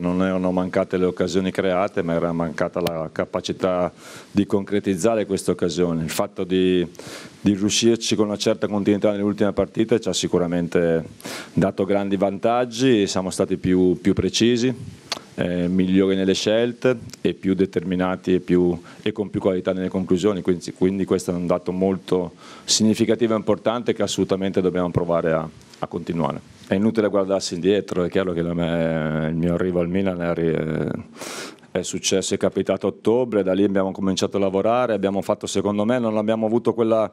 Non erano mancate le occasioni create, ma era mancata la capacità di concretizzare queste occasioni. Il fatto di, di riuscirci con una certa continuità nell'ultima partita ci ha sicuramente dato grandi vantaggi, siamo stati più, più precisi, eh, migliori nelle scelte e più determinati e, più, e con più qualità nelle conclusioni, quindi, quindi, questo è un dato molto significativo e importante che assolutamente dobbiamo provare a, a continuare. È inutile guardarsi indietro, è chiaro che me, il mio arrivo al Milan è, eh, è successo, è capitato a ottobre, da lì abbiamo cominciato a lavorare, abbiamo fatto secondo me, non abbiamo avuto quella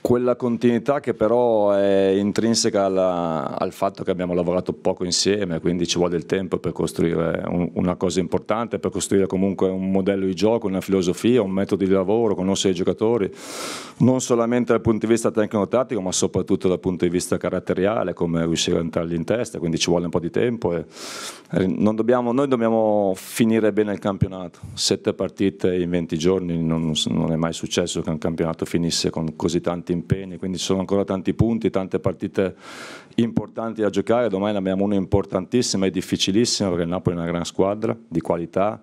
quella continuità che però è intrinseca alla, al fatto che abbiamo lavorato poco insieme, quindi ci vuole del tempo per costruire un, una cosa importante, per costruire comunque un modello di gioco, una filosofia, un metodo di lavoro, conoscere i giocatori, non solamente dal punto di vista tecnico-tattico, ma soprattutto dal punto di vista caratteriale, come riuscire a entrargli in testa, quindi ci vuole un po' di tempo. E, dobbiamo, noi dobbiamo finire bene il campionato, sette partite in 20 giorni, non, non è mai successo che un campionato finisse con così tanti tanti impegni, quindi ci sono ancora tanti punti, tante partite importanti da giocare, domani ne abbiamo una importantissima e difficilissima perché il Napoli è una gran squadra di qualità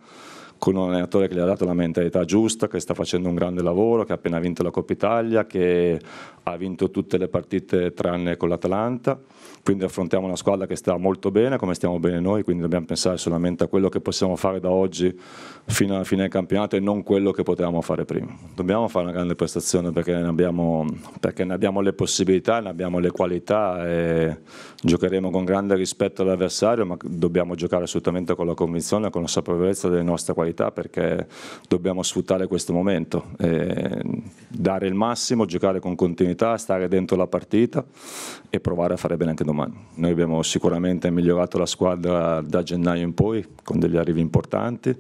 con un allenatore che gli ha dato la mentalità giusta, che sta facendo un grande lavoro, che ha appena vinto la Coppa Italia, che ha vinto tutte le partite tranne con l'Atalanta. Quindi affrontiamo una squadra che sta molto bene, come stiamo bene noi, quindi dobbiamo pensare solamente a quello che possiamo fare da oggi fino alla fine del campionato e non quello che potevamo fare prima. Dobbiamo fare una grande prestazione perché ne abbiamo, perché ne abbiamo le possibilità, ne abbiamo le qualità e giocheremo con grande rispetto all'avversario, ma dobbiamo giocare assolutamente con la convinzione, con la consapevolezza delle nostre qualità, perché dobbiamo sfruttare questo momento, dare il massimo, giocare con continuità, stare dentro la partita e provare a fare bene anche domani. Noi abbiamo sicuramente migliorato la squadra da gennaio in poi, con degli arrivi importanti,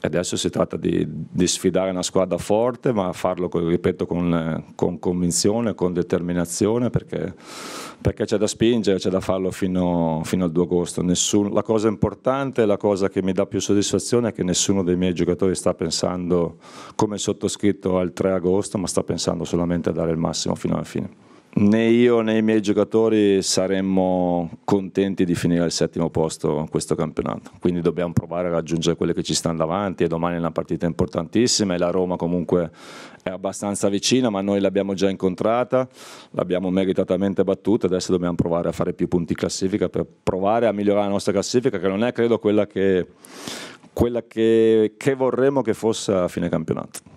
Adesso si tratta di, di, sfidare una squadra forte, ma farlo, ripeto, con, con convinzione, con determinazione, perché, perché, c'è da spingere, c'è da farlo fino, fino al 2 agosto. Nessun, la cosa importante, la cosa che mi dà più soddisfazione è che nessuno dei miei giocatori sta pensando come sottoscritto al 3 agosto, ma sta pensando solamente a dare il massimo fino alla fine. Né io né i miei giocatori saremmo contenti di finire al settimo posto in questo campionato, quindi dobbiamo provare a raggiungere quelle che ci stanno davanti e domani è una partita importantissima e la Roma comunque è abbastanza vicina, ma noi l'abbiamo già incontrata, l'abbiamo meritatamente battuta, adesso dobbiamo provare a fare più punti classifica per provare a migliorare la nostra classifica che non è credo quella che, quella che, che vorremmo che fosse a fine campionato.